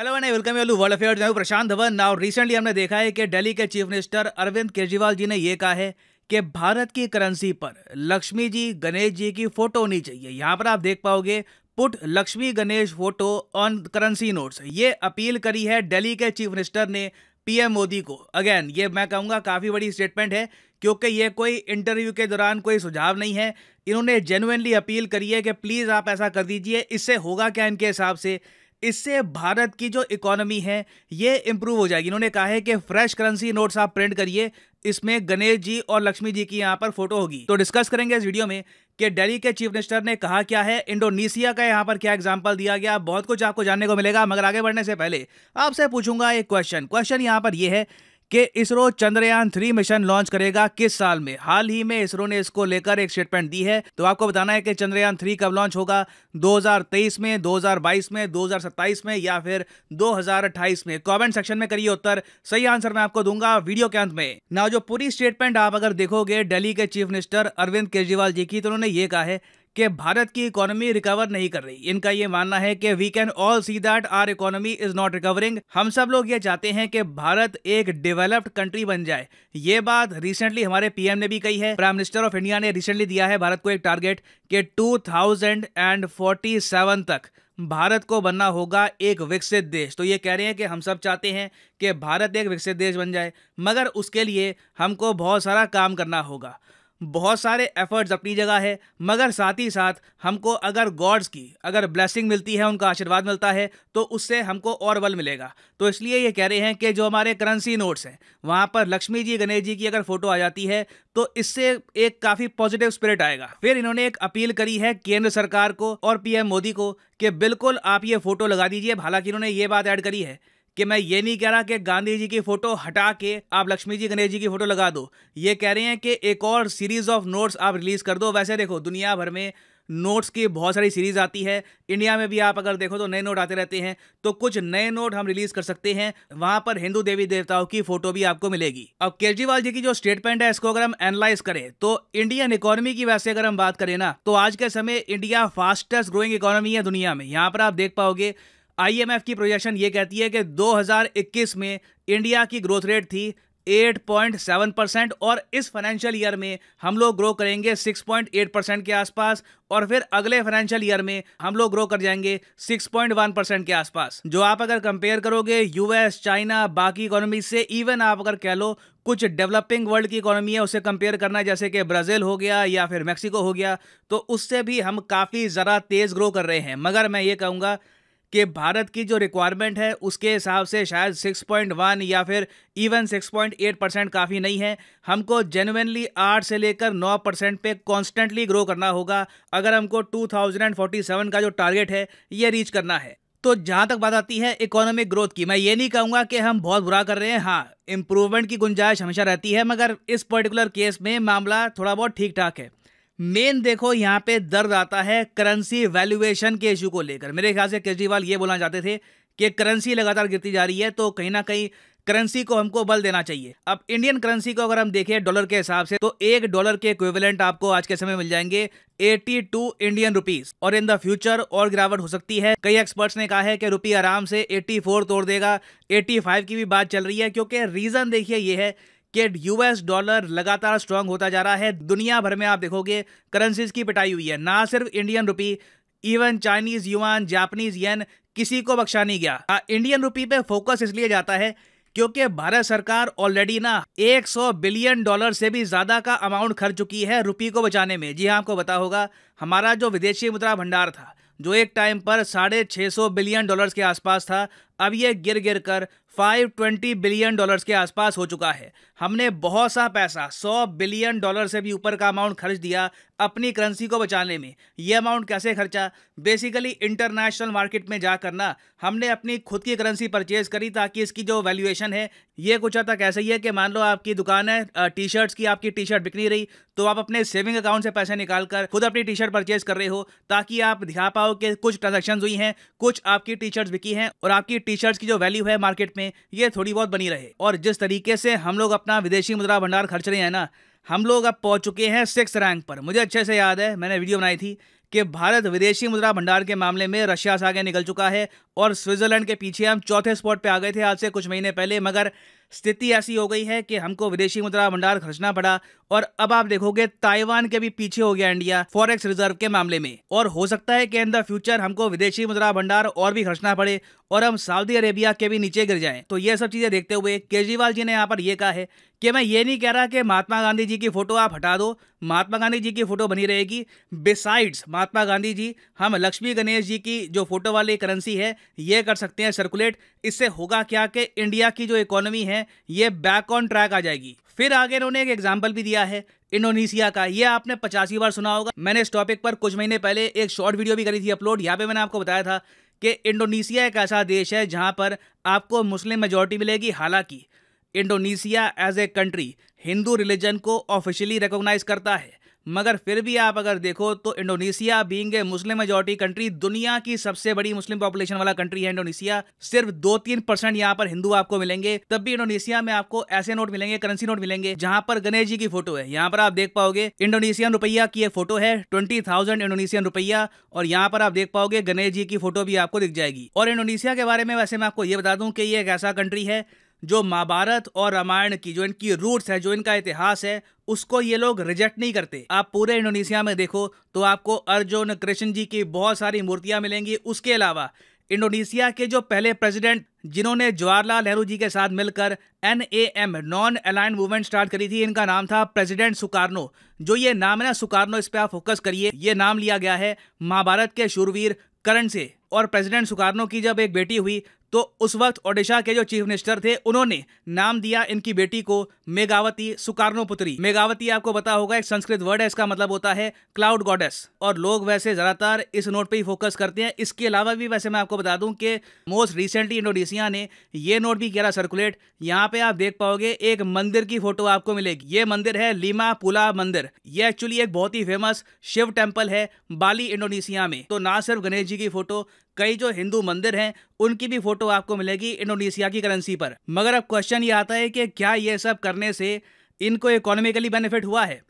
hello and welcome you world affairs मैं Prashant Dhawan now recently हमने देखा है कि दिल्ली के चीफ मिनिस्टर अरविंद केजरीवाल जी ने यह कहा है कि भारत की करेंसी पर लक्ष्मी जी गणेश जी की फोटो होनी चाहिए यहाँ पर आप देख पाओगे put Lakshmi Ganesh photo on currency notes ये अपील करी है दिल्ली के चीफ मिनिस्टर ने पीएम मोदी को अगेन ये मैं कहूँगा काफ़ी बड़ी स्टेटमेंट है क्योंकि ये कोई इंटरव्यू के दौरान कोई सुझाव नहीं है इन्होंने जेनुनली अपील करी है कि प्लीज़ आप ऐसा कर दीजिए इससे होगा क्या इनके हिसाब से इससे भारत की जो इकोनॉमी है ये इम्प्रूव हो जाएगी इन्होंने कहा है कि फ्रेश करेंसी नोट्स आप प्रिंट करिए इसमें गणेश जी और लक्ष्मी जी की यहाँ पर फोटो होगी तो डिस्कस करेंगे इस वीडियो में कि दिल्ली के चीफ मिनिस्टर ने कहा क्या है इंडोनेशिया का यहाँ पर क्या एग्जाम्पल दिया गया बहुत कुछ आपको जानने को मिलेगा मगर आगे बढ़ने से पहले आपसे पूछूंगा एक क्वेश्चन क्वेश्चन यहाँ पर यह है कि ISRO Chandrayaan three mission launch करेगा किस साल में हाल ही में इसरो ने इसको लेकर एक स्टेटमेंट दी है तो आपको बताना है कि चंद्रयान थ्री कब लॉन्च होगा 2023 में 2022 में 2027 में या फिर 2028 में कमेंट सेक्शन में करिए उत्तर सही आंसर मैं आपको दूंगा वीडियो के अंत में ना जो पूरी स्टेटमेंट आप अगर देखोगे डेली के चीफ मिनिस्टर अरविंद केजरीवाल जी की तो उन्होंने ये कहा है कि भारत की इकोनॉमी रिकवर नहीं कर रही इनका ये मानना है कि we can all see that our economy is not recovering हम सब लोग ये चाहते हैं कि भारत एक डेवलप्ड कंट्री बन जाए ये बात रिसेंटली हमारे पीएम ने भी कही है प्राइम मिनिस्टर ऑफ इंडिया ने रिसेंटली दिया है भारत को एक टारगेट कि 2047 तक भारत को बनना होगा एक विकसित देश तो ये कह रहे हैं कि हम सब चाहते हैं कि भारत एक विकसित देश बन जाए मगर उसके लिए हमको बहुत सारा काम करना होगा बहुत सारे एफर्ट्स अपनी जगह है मगर साथ ही साथ हमको अगर गॉड्स की अगर ब्लेसिंग मिलती है उनका आशीर्वाद मिलता है तो उससे हमको और बल मिलेगा तो इसलिए ये कह रहे हैं कि जो हमारे करेंसी नोट्स हैं वहाँ पर लक्ष्मी जी गणेश जी की अगर फ़ोटो आ जाती है तो इससे एक काफ़ी पॉजिटिव स्पिरिट आएगा फिर इन्होंने एक अपील करी है केंद्र सरकार को और पीएम मोदी को कि बिल्कुल आप ये फ़ोटो लगा दीजिए हालांकि इन्होंने ये बात ऐड करी है कि मैं ये नहीं कह रहा कि गांधी जी की फोटो हटा के आप लक्ष्मी जी गणेश जी की फोटो लगा दो ये कह रहे हैं कि एक और सीरीज ऑफ नोट्स आप रिलीज कर दो वैसे देखो दुनिया भर में नोट्स की बहुत सारी सीरीज़ आती है इंडिया में भी आप अगर देखो तो नए नोट आते रहते हैं तो कुछ नए नोट हम रिलीज़ कर सकते हैं वहां पर हिंदू देवी देवताओं की फोटो भी आपको मिलेगी अब केजरीवाल जी की जो स्टेटमेंट है इसको अगर हम एनालाइज करें तो इंडियन इकोनॉमी की वैसे अगर हम बात करें ना तो आज के समय इंडिया फास्टेस्ट ग्रोइंग इकोनॉमी है दुनिया में यहाँ पर आप देख पाओगे आईएमएफ की प्रोजेक्शन ये कहती है कि 2021 में इंडिया की ग्रोथ रेट थी 8.7 परसेंट और इस फाइनेंशियल ईयर में हम लोग ग्रो करेंगे 6.8 परसेंट के आसपास और फिर अगले फाइनेंशियल ईयर में हम लोग ग्रो कर जाएंगे 6.1 परसेंट के आसपास जो आप अगर कंपेयर करोगे यूएस चाइना बाकी इकोनॉमी से इवन आप अगर कह लो कुछ डेवलपिंग वर्ल्ड की इकोनॉमी है उसे कंपेयर करना जैसे कि ब्राज़ील हो गया या फिर मैक्सिको हो गया तो उससे भी हम काफ़ी ज़रा तेज़ ग्रो कर रहे हैं मगर मैं ये कहूँगा कि भारत की जो रिक्वायरमेंट है उसके हिसाब से शायद 6.1 या फिर इवन 6.8 परसेंट काफ़ी नहीं है हमको जेनुनली आठ से लेकर 9 परसेंट पे कॉन्स्टेंटली ग्रो करना होगा अगर हमको 2047 का जो टारगेट है ये रीच करना है तो जहाँ तक बात आती है इकोनॉमिक ग्रोथ की मैं ये नहीं कहूँगा कि हम बहुत बुरा कर रहे हैं हाँ इम्प्रूवमेंट की गुंजाइश हमेशा रहती है मगर इस पर्टिकुलर केस में मामला थोड़ा बहुत ठीक ठाक है मेन देखो यहाँ पे दर्द आता है करेंसी वैल्यूएशन के इशू को लेकर मेरे ख्याल से केजरीवाल ये बोलना चाहते थे कि करेंसी लगातार गिरती जा रही है तो कहीं ना कहीं करेंसी को हमको बल देना चाहिए अब इंडियन करेंसी को अगर हम देखें डॉलर के हिसाब से तो एक डॉलर के इक्विवेलेंट आपको आज के समय मिल जाएंगे 82 इंडियन रुपीस और इन द फ्यूचर और गिरावट हो सकती है कई एक्सपर्ट्स ने कहा है कि रुपी आराम से 84 तोड़ देगा 85 की भी बात चल रही है क्योंकि रीजन देखिए ये है कि यूएस डॉलर लगातार स्ट्रांग होता जा रहा है दुनिया भर में आप देखोगे करेंसीज की पिटाई हुई है ना सिर्फ Indian rupee even Chinese yuan Japanese yen किसी को बख्शा नहीं गया इंडियन रुपी पे फोकस इसलिए जाता है क्योंकि भारत सरकार ऑलरेडी ना 100 बिलियन डॉलर से भी ज्यादा का अमाउंट खर्च चुकी है रुपी को बचाने में जी हाँ आपको बता होगा हमारा जो विदेशी मुद्रा भंडार था जो एक टाइम पर साढ़े छः सौ बिलियन डॉलर्स के आसपास था अब ये गिर गिर कर 520 बिलियन डॉलर्स के आसपास हो चुका है हमने बहुत सा पैसा 100 बिलियन डॉलर से भी ऊपर का अमाउंट खर्च दिया अपनी करेंसी को बचाने में ये अमाउंट कैसे खर्चा बेसिकली इंटरनेशनल मार्केट में जा करना हमने अपनी खुद की करेंसी परचेज करी ताकि इसकी जो वैल्यूएशन है ये कुछ हद तक ऐसे ही है कि मान लो आपकी दुकान है टी शर्ट्स की आपकी टी शर्ट बिकनी रही तो आप अपने सेविंग अकाउंट से पैसे निकाल कर खुद अपनी टी शर्ट परचेज कर रहे हो ताकि आप दिखा पाओ कि कुछ ट्रांजेक्शन हुई हैं कुछ आपकी टी शर्ट्स बिकी हैं और आपकी टी शर्ट्स की जो वैल्यू है मार्केट में में ये थोड़ी बहुत बनी रहे और जिस तरीके से हम लोग अपना विदेशी मुद्रा भंडार खर्च रहे हैं ना हम लोग अब पहुंच चुके हैं सिक्स रैंक पर मुझे अच्छे से याद है मैंने वीडियो बनाई थी कि भारत विदेशी मुद्रा भंडार के मामले में रशिया से आगे निकल चुका है और स्विट्जरलैंड के पीछे हम चौथे स्पॉट पे आ गए थे आज से कुछ महीने पहले मगर स्थिति ऐसी हो गई है कि हमको विदेशी मुद्रा भंडार खर्चना पड़ा और अब आप देखोगे ताइवान के भी पीछे हो गया इंडिया फॉरेक्स रिजर्व के मामले में और हो सकता है कि इन द फ्यूचर हमको विदेशी मुद्रा भंडार और भी खर्चना पड़े और हम सऊदी अरेबिया के भी नीचे गिर जाएं तो ये सब चीजें देखते हुए केजरीवाल जी ने यहाँ पर यह कहा है कि मैं ये नहीं कह रहा कि महात्मा गांधी जी की फोटो आप हटा दो महात्मा गांधी जी की फोटो बनी रहेगी बिसाइड्स महात्मा गांधी जी हम लक्ष्मी गणेश जी की जो फोटो वाली करेंसी है ये कर सकते हैं सर्कुलेट इससे होगा क्या कि इंडिया की जो इकोनॉमी है हैं ये बैक ऑन ट्रैक आ जाएगी फिर आगे इन्होंने एक एग्जाम्पल भी दिया है इंडोनेशिया का ये आपने पचासी बार सुना होगा मैंने इस टॉपिक पर कुछ महीने पहले एक शॉर्ट वीडियो भी करी थी अपलोड यहाँ पे मैंने आपको बताया था कि इंडोनेशिया एक ऐसा देश है जहाँ पर आपको मुस्लिम मेजोरिटी मिलेगी हालांकि Indonesia as a country Hindu religion को ऑफिशियली रिकोगनाइज करता है मगर फिर भी आप अगर देखो तो Indonesia being a Muslim majority country दुनिया की सबसे बड़ी मुस्लिम पॉपुलेशन वाला कंट्री है इंडोनेशिया सिर्फ दो तीन परसेंट यहाँ पर हिंदू आपको मिलेंगे तब भी इंडोनेशिया में आपको ऐसे नोट मिलेंगे करेंसी नोट मिलेंगे जहां पर गणेश जी की फोटो है यहाँ पर आप देख पाओगे इंडोनेशियन रुपया की एक फोटो है ट्वेंटी थाउजेंड इंडोनेशियन रुपया और यहाँ पर आप देख पाओगे गणेश जी की फोटो भी आपको दिख जाएगी और इंडोनेशिया के बारे में वैसे मैं आपको ये बता दूँ की ये एक ऐसा कंट्री है जो महाभारत और रामायण की जो इनकी रूट्स है जो इनका इतिहास है उसको ये लोग रिजेक्ट नहीं करते आप पूरे इंडोनेशिया में देखो तो आपको अर्जुन कृष्ण जी की बहुत सारी मूर्तियां मिलेंगी उसके अलावा इंडोनेशिया के जो पहले प्रेसिडेंट जिन्होंने जवाहरलाल नेहरू जी के साथ मिलकर N A M non aligned movement start करी थी इनका नाम था प्रेसिडेंट सुकार्नो जो ये नाम है ना सुकार्नो इस पर आप फोकस करिए ये नाम लिया गया है महाभारत के शुरवीर करण से और प्रेसिडेंट सुकार्नो की जब एक बेटी हुई तो उस वक्त ओडिशा के जो चीफ मिनिस्टर थे उन्होंने नाम दिया इनकी बेटी को सुकारनो पुत्री मेगावती आपको पता होगा एक संस्कृत वर्ड है इसका मतलब होता है क्लाउड गॉडेस और लोग वैसे ज्यादातर इस नोट पे ही फोकस करते हैं इसके अलावा भी वैसे मैं आपको बता दूं कि मोस्ट रिसेंटली इंडोनेशिया ने ये नोट भी किया सर्कुलेट यहाँ पे आप देख पाओगे एक मंदिर की फोटो आपको मिलेगी ये मंदिर है लीमा पुला मंदिर ये एक्चुअली एक बहुत ही फेमस शिव टेम्पल है बाली इंडोनेशिया में तो ना सिर्फ गणेश जी की फोटो कई जो हिंदू मंदिर हैं उनकी भी फोटो आपको मिलेगी इंडोनेशिया की करेंसी पर मगर अब क्वेश्चन ये आता है कि क्या ये सब करने से इनको इकोनॉमिकली बेनिफिट हुआ है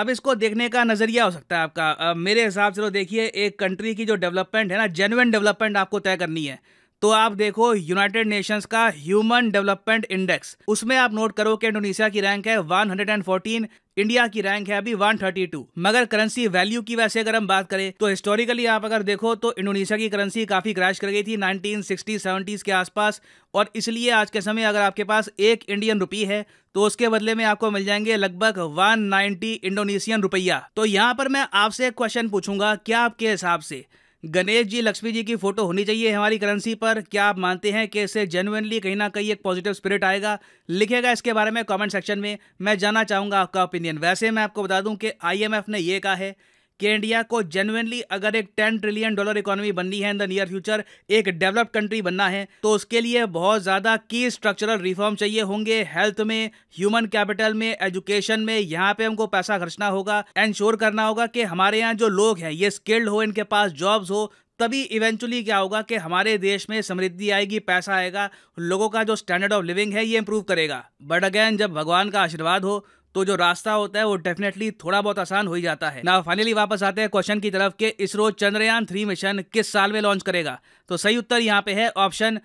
अब इसको देखने का नज़रिया हो सकता है आपका मेरे हिसाब से तो देखिए एक कंट्री की जो डेवलपमेंट है ना जेनुअन डेवलपमेंट आपको तय करनी है तो आप देखो यूनाइटेड नेशंस का ह्यूमन डेवलपमेंट इंडेक्स उसमें आप नोट करो कि इंडोनेशिया की रैंक है 114 इंडिया की रैंक है अभी 132 मगर करेंसी वैल्यू की वैसे अगर हम बात करें तो हिस्टोरिकली आप अगर देखो तो इंडोनेशिया की करेंसी काफी क्रैश कर गई थी नाइनटीन सिक्सटी के आसपास और इसलिए आज के समय अगर आपके पास एक इंडियन रुपी है तो उसके बदले में आपको मिल जाएंगे लगभग 190 इंडोनेशियन रुपया तो यहाँ पर मैं आपसे एक क्वेश्चन पूछूंगा क्या आपके हिसाब से गणेश जी लक्ष्मी जी की फोटो होनी चाहिए हमारी करेंसी पर क्या आप मानते हैं कि इससे जेनुअनली कहीं ना कहीं एक पॉजिटिव स्पिरिट आएगा लिखेगा इसके बारे में कमेंट सेक्शन में मैं जानना चाहूँगा आपका ओपिनियन वैसे मैं आपको बता दूँ कि आईएमएफ ने ये कहा है कि इंडिया को जेनुअनली अगर एक टेन ट्रिलियन डॉलर इकोनॉमी बननी है इन द नियर फ्यूचर एक डेवलप्ड कंट्री बनना है तो उसके लिए बहुत ज़्यादा की स्ट्रक्चरल रिफॉर्म चाहिए होंगे हेल्थ में ह्यूमन कैपिटल में एजुकेशन में यहाँ पे हमको पैसा खर्चना होगा एंश्योर करना होगा कि हमारे यहाँ जो लोग हैं ये स्किल्ड हो इनके पास जॉब्स हो तभी इवेंचुअली क्या होगा कि हमारे देश में समृद्धि आएगी पैसा आएगा लोगों का जो स्टैंडर्ड ऑफ लिविंग है ये इम्प्रूव करेगा बट अगेन जब भगवान का आशीर्वाद हो तो जो रास्ता होता है वो डेफिनेटली थोड़ा बहुत आसान हो ही जाता है ना फाइनली वापस आते हैं क्वेश्चन की तरफ के इसरो चंद्रयान थ्री मिशन किस साल में लॉन्च करेगा तो सही उत्तर यहाँ पे है option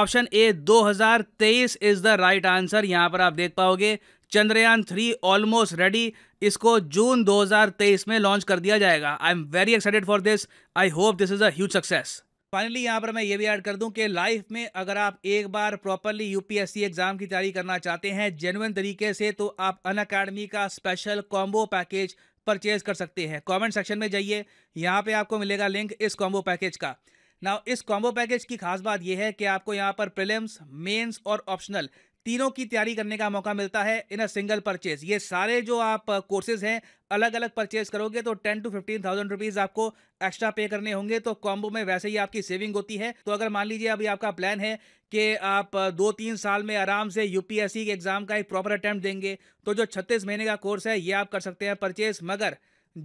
option A 2023 is the right answer यहाँ पर आप देख पाओगे चंद्रयान थ्री ऑलमोस्ट रेडी इसको जून 2023 में लॉन्च कर दिया जाएगा I am very excited for this I hope this is a huge success finally यहाँ पर मैं ये भी ऐड कर दूं कि लाइफ में अगर आप एक बार प्रॉपरली यूपीएससी एग्जाम की तैयारी करना चाहते हैं जेनुअन तरीके से तो आप अन अकेडमी का स्पेशल कॉम्बो पैकेज परचेज कर सकते हैं कमेंट सेक्शन में जाइए यहाँ पे आपको मिलेगा लिंक इस कॉम्बो पैकेज का ना इस कॉम्बो पैकेज की खास बात यह है कि आपको यहाँ पर प्रिलिम्स मेन्स और ऑप्शनल तीनों की तैयारी करने का मौका मिलता है इन अ सिंगल परचेज ये सारे जो आप कोर्सेज हैं अलग अलग परचेज करोगे तो ten to fifteen thousand rupees आपको एक्स्ट्रा पे करने होंगे तो कॉम्बो में वैसे ही आपकी सेविंग होती है तो अगर मान लीजिए अभी आपका प्लान है कि आप दो तीन साल में आराम से यूपीएससी के एग्जाम का एक प्रॉपर अटैम्प्ट देंगे तो जो छत्तीस महीने का कोर्स है ये आप कर सकते हैं परचेज मगर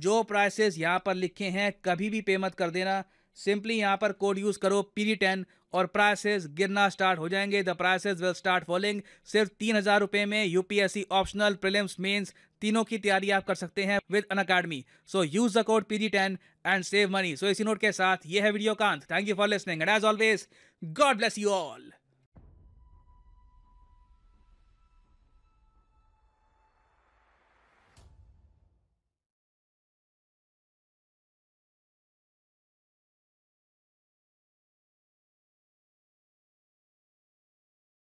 जो प्राइसेस यहाँ पर लिखे हैं कभी भी पे मत कर देना सिंपली यहाँ पर कोड यूज करो पीडी टेन और प्राइसेस गिरना स्टार्ट हो जाएंगे the prices will start falling सिर्फ तीन हजार रुपये में यूपीएससी ऑप्शनल प्रिलिम्स मेंस तीनों की तैयारी आप कर सकते हैं with Unacademy so use the code PD ten and save money so इसी नोट के साथ ये है वीडियो कांत thank you for listening and as always God bless you all